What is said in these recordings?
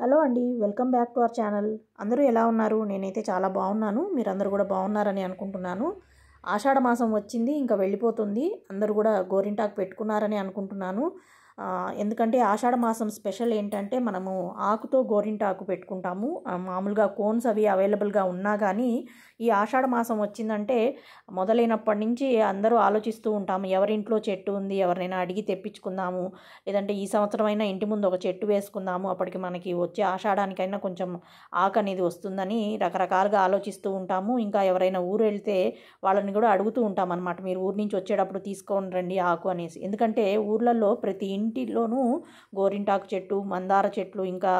hello అండి welcome back to our channel అందరూ ఎలా ఉన్నారు నేనైతే చాలా బాగున్నాను మీరందరూ కూడా బాగున్నారని అనుకుంటున్నాను ఆషాఢ మాసం వచ్చింది ఇంకా వెళ్ళిపోతుంది అందరూ కూడా గోరింటాకు పెట్టుకున్నారని అనుకుంటున్నాను ఎందుకంటే ఆషాఢ మాసం స్పెషల్ ఏంటంటే మనము ఆకుతో గోరింటాకు పెట్టుకుంటాము మామూలుగా కోన్స్ అవి అవైలబుల్గా ఉన్నా కానీ ఈ ఆషాఢ మాసం వచ్చిందంటే మొదలైనప్పటి నుంచి అందరూ ఆలోచిస్తూ ఉంటాము ఎవరింట్లో చెట్టు ఉంది ఎవరినైనా అడిగి తెప్పించుకుందాము లేదంటే ఈ సంవత్సరమైనా ఇంటి ముందు ఒక చెట్టు వేసుకుందాము అప్పటికి మనకి వచ్చే ఆషాఢానికైనా కొంచెం ఆకు అనేది వస్తుందని రకరకాలుగా ఆలోచిస్తూ ఉంటాము ఇంకా ఎవరైనా ఊరు వెళ్తే వాళ్ళని కూడా అడుగుతూ ఉంటాం అనమాట మీరు ఊరు నుంచి వచ్చేటప్పుడు తీసుకోండి రండి ఆకు అనేసి ఎందుకంటే ఊర్లలో ప్రతి ఇంటిలోనూ గోరింటాకు చెట్టు మందార చెట్లు ఇంకా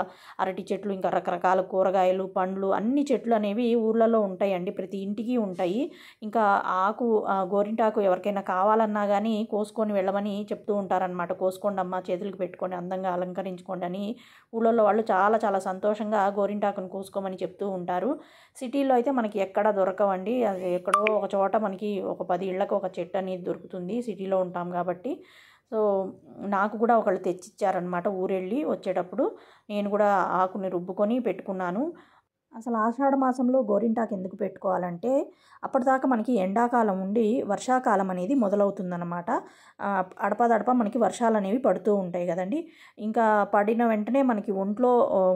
అరటి చెట్లు ఇంకా రకరకాల కూరగాయలు పండ్లు అన్ని చెట్లు అనేవి ఊర్లలో ఉంటాయండి ప్రతి ఇంటికి ఉంటాయి ఇంకా ఆకు గోరింటాకు ఎవరికైనా కావాలన్నా కానీ కోసుకొని వెళ్ళమని చెప్తూ ఉంటారనమాట కోసుకోండి అమ్మ చేతులకు పెట్టుకొని అందంగా అలంకరించుకోండి అని ఊళ్ళలో వాళ్ళు చాలా చాలా సంతోషంగా గోరింటాకును కోసుకోమని చెప్తూ ఉంటారు సిటీలో అయితే మనకి ఎక్కడ దొరకవండి ఎక్కడో ఒక చోట మనకి ఒక పది ఇళ్లకు ఒక చెట్టు అనేది దొరుకుతుంది సిటీలో ఉంటాం కాబట్టి సో నాకు కూడా ఒకళ్ళు తెచ్చిచ్చారనమాట ఊరెళ్ళి వచ్చేటప్పుడు నేను కూడా ఆకుని రుబ్బుకొని పెట్టుకున్నాను అసలు ఆషాఢ మాసంలో గోరింటాకు ఎందుకు పెట్టుకోవాలంటే అప్పటిదాకా మనకి ఎండాకాలం ఉండి వర్షాకాలం అనేది మొదలవుతుందన్నమాట అడపదడప మనకి వర్షాలు అనేవి పడుతూ ఉంటాయి కదండి ఇంకా పడిన వెంటనే మనకి ఒంట్లో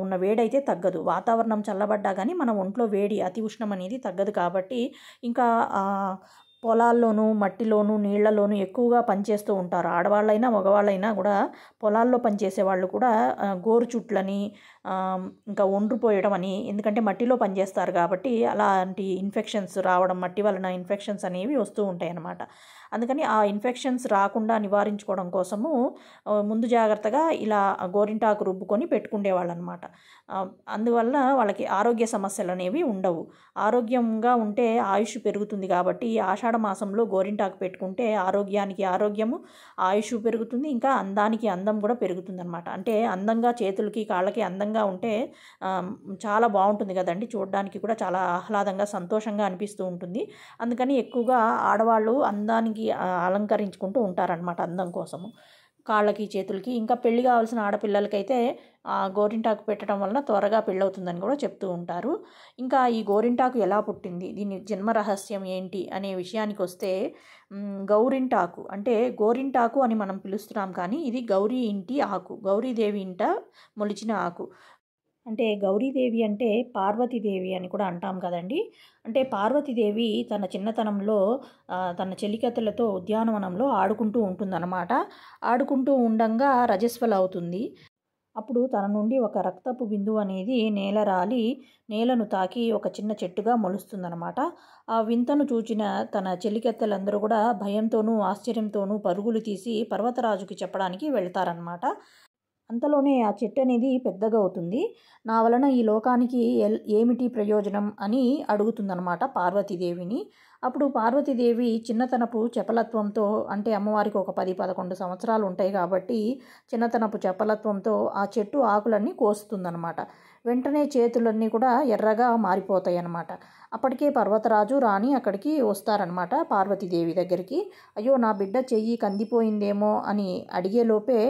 ఉన్న వేడైతే తగ్గదు వాతావరణం చల్లబడ్డా కానీ మన ఒంట్లో వేడి అతి ఉష్ణం అనేది తగ్గదు కాబట్టి ఇంకా పొలాల్లోనూ మట్టిలోనూ నీళ్ళలోనూ ఎక్కువగా పనిచేస్తూ ఉంటారు ఆడవాళ్ళైనా మగవాళ్ళైనా కూడా పొలాల్లో పనిచేసే వాళ్ళు కూడా గోరు చుట్లని ఇంకా ఒండ్రు పోయడం అని ఎందుకంటే మట్టిలో పనిచేస్తారు కాబట్టి అలాంటి ఇన్ఫెక్షన్స్ రావడం మట్టి వలన ఇన్ఫెక్షన్స్ అనేవి వస్తూ ఉంటాయి అన్నమాట అందుకని ఆ ఇన్ఫెక్షన్స్ రాకుండా నివారించుకోవడం కోసము ముందు జాగ్రత్తగా ఇలా గోరింటాకు రుబ్బుకొని పెట్టుకునేవాళ్ళు అనమాట అందువల్ల వాళ్ళకి ఆరోగ్య సమస్యలు అనేవి ఉండవు ఆరోగ్యంగా ఉంటే ఆయుష్ పెరుగుతుంది కాబట్టి ఆషాఢ మాసంలో గోరింటాకు పెట్టుకుంటే ఆరోగ్యానికి ఆరోగ్యము ఆయుష్ పెరుగుతుంది ఇంకా అందానికి అందం కూడా పెరుగుతుంది అనమాట అంటే అందంగా చేతులకి కాళ్ళకి అందంగా ఉంటే చాలా బాగుంటుంది కదండి చూడడానికి కూడా చాలా ఆహ్లాదంగా సంతోషంగా అనిపిస్తూ ఉంటుంది అందుకని ఎక్కువగా ఆడవాళ్ళు అందానికి మొహానికి అలంకరించుకుంటూ ఉంటారనమాట అందం కోసము కాళ్ళకి చేతులకి ఇంకా పెళ్లి కావాల్సిన ఆడపిల్లలకైతే ఆ గోరింటాకు పెట్టడం వలన త్వరగా పెళ్ళవుతుందని కూడా చెప్తూ ఉంటారు ఇంకా ఈ గోరింటాకు ఎలా పుట్టింది దీని జన్మ రహస్యం ఏంటి అనే విషయానికి వస్తే గౌరింటాకు అంటే గోరింటాకు అని మనం పిలుస్తున్నాం కానీ ఇది గౌరీ ఇంటి ఆకు గౌరీదేవి ఇంట మొలిచిన ఆకు అంటే గౌరీదేవి అంటే పార్వతీదేవి అని కూడా అంటాం కదండి అంటే పార్వతీదేవి తన చిన్నతనంలో తన చెలికత్తెలతో ఉద్యానవనంలో ఆడుకుంటూ ఉంటుందన్నమాట ఆడుకుంటూ ఉండంగా రజస్వల అవుతుంది అప్పుడు తన నుండి ఒక రక్తపు బిందు అనేది నేల రాలి నేలను తాకి ఒక చిన్న చెట్టుగా అనమాట ఆ వింతను చూచిన తన చెలికెత్తలందరూ కూడా భయంతోనూ ఆశ్చర్యంతోనూ పరుగులు తీసి పర్వతరాజుకి చెప్పడానికి వెళ్తారనమాట అంతలోనే ఆ చెట్టు అనేది పెద్దగా అవుతుంది నా వలన ఈ లోకానికి ఏమిటి ప్రయోజనం అని అడుగుతుందన్నమాట పార్వతీదేవిని అప్పుడు పార్వతీదేవి చిన్నతనపు చెప్పలత్వంతో అంటే అమ్మవారికి ఒక పది పదకొండు సంవత్సరాలు ఉంటాయి కాబట్టి చిన్నతనపు చెప్పలత్వంతో ఆ చెట్టు ఆకులన్నీ కోస్తుందనమాట వెంటనే చేతులన్నీ కూడా ఎర్రగా మారిపోతాయి అన్నమాట అప్పటికే పర్వతరాజు రాణి అక్కడికి వస్తారనమాట పార్వతీదేవి దగ్గరికి అయ్యో నా బిడ్డ చెయ్యి కందిపోయిందేమో అని అడిగేలోపే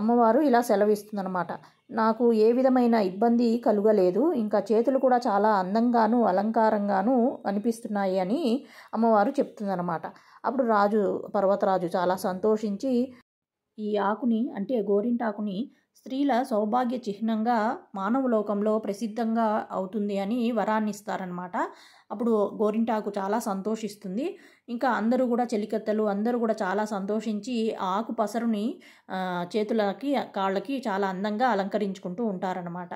అమ్మవారు ఇలా సెలవిస్తుందనమాట నాకు ఏ విధమైన ఇబ్బంది కలుగలేదు ఇంకా చేతులు కూడా చాలా అందంగాను అలంకారంగాను అనిపిస్తున్నాయి అని అమ్మవారు చెప్తుందనమాట అప్పుడు రాజు పర్వతరాజు చాలా సంతోషించి ఈ ఆకుని అంటే గోరింటాకుని స్త్రీల సౌభాగ్య చిహ్నంగా మానవలోకంలో ప్రసిద్ధంగా అవుతుంది అని వరాన్ని ఇస్తారనమాట అప్పుడు గోరింటాకు చాలా సంతోషిస్తుంది ఇంకా అందరూ కూడా చెలికత్తెలు అందరూ కూడా చాలా సంతోషించి ఆకు పసరుని చేతులకి కాళ్ళకి చాలా అందంగా అలంకరించుకుంటూ ఉంటారనమాట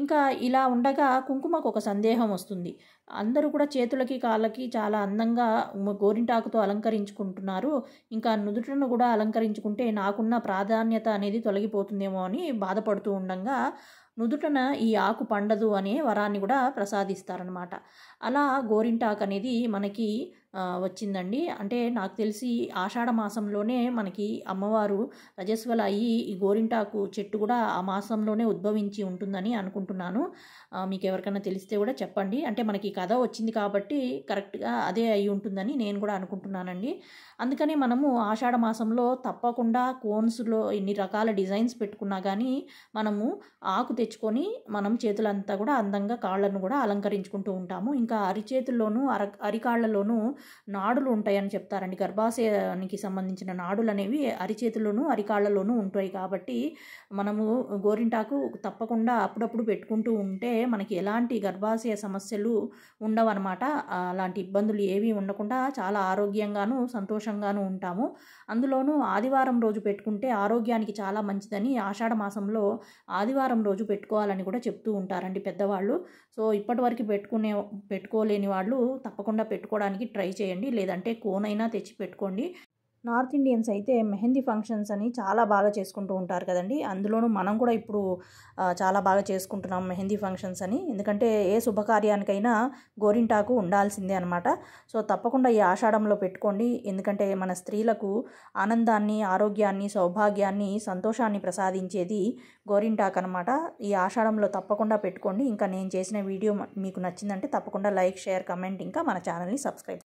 ఇంకా ఇలా ఉండగా కుంకుమకు ఒక సందేహం వస్తుంది అందరూ కూడా చేతులకి కాళ్ళకి చాలా అందంగా గోరింటాకుతో అలంకరించుకుంటున్నారు ఇంకా నుదుటను కూడా అలంకరించుకుంటే నాకున్న ప్రాధాన్యత అనేది తొలగిపోతుందేమో అని బాధపడుతూ ఉండగా నుదుటన ఈ ఆకు పండదు అనే వరాన్ని కూడా ప్రసాదిస్తారనమాట అలా గోరింటాకు అనేది మనకి వచ్చిందండి అంటే నాకు తెలిసి ఆషాఢ మాసంలోనే మనకి అమ్మవారు రజస్వల అయ్యి ఈ గోరింటాకు చెట్టు కూడా ఆ మాసంలోనే ఉద్భవించి ఉంటుందని అనుకుంటున్నాను మీకు ఎవరికైనా తెలిస్తే కూడా చెప్పండి అంటే మనకి కథ వచ్చింది కాబట్టి కరెక్ట్గా అదే అయి ఉంటుందని నేను కూడా అనుకుంటున్నానండి అందుకని మనము ఆషాఢ మాసంలో తప్పకుండా కోన్స్లో ఎన్ని రకాల డిజైన్స్ పెట్టుకున్నా కానీ మనము ఆకు తెచ్చుకొని మనం చేతులంతా కూడా అందంగా కాళ్ళను కూడా అలంకరించుకుంటూ ఉంటాము ఇంకా అరిచేతుల్లోనూ అర అరికాళ్ళలోనూ నాడులు ఉంటాయని చెప్తారండి గర్భాశయానికి సంబంధించిన నాడులు అనేవి అరిచేతుల్లోనూ అరికాళ్ళలోనూ ఉంటాయి కాబట్టి మనము గోరింటాకు తప్పకుండా అప్పుడప్పుడు పెట్టుకుంటూ ఉంటే మనకి ఎలాంటి గర్భాశయ సమస్యలు ఉండవన్నమాట అలాంటి ఇబ్బందులు ఏవి ఉండకుండా చాలా ఆరోగ్యంగాను సంతోషంగాను ఉంటాము అందులోనూ ఆదివారం రోజు పెట్టుకుంటే ఆరోగ్యానికి చాలా మంచిదని ఆషాఢ మాసంలో ఆదివారం రోజు పెట్టుకోవాలని కూడా చెప్తూ ఉంటారండి పెద్దవాళ్ళు సో ఇప్పటివరకు పెట్టుకునే పెట్టుకోలేని వాళ్ళు తప్పకుండా పెట్టుకోవడానికి ట్రై ట్రై చేయండి లేదంటే కోనైనా తెచ్చి పెట్టుకోండి నార్త్ ఇండియన్స్ అయితే మెహందీ ఫంక్షన్స్ అని చాలా బాగా చేసుకుంటూ ఉంటారు కదండి అందులోనూ మనం కూడా ఇప్పుడు చాలా బాగా చేసుకుంటున్నాం మెహందీ ఫంక్షన్స్ అని ఎందుకంటే ఏ శుభకార్యానికైనా గోరింటాకు ఉండాల్సిందే అనమాట సో తప్పకుండా ఈ ఆషాఢంలో పెట్టుకోండి ఎందుకంటే మన స్త్రీలకు ఆనందాన్ని ఆరోగ్యాన్ని సౌభాగ్యాన్ని సంతోషాన్ని ప్రసాదించేది గోరింటాకు అనమాట ఈ ఆషాఢంలో తప్పకుండా పెట్టుకోండి ఇంకా నేను చేసిన వీడియో మీకు నచ్చిందంటే తప్పకుండా లైక్ షేర్ కమెంట్ ఇంకా మన ఛానల్ని సబ్స్క్రైబ్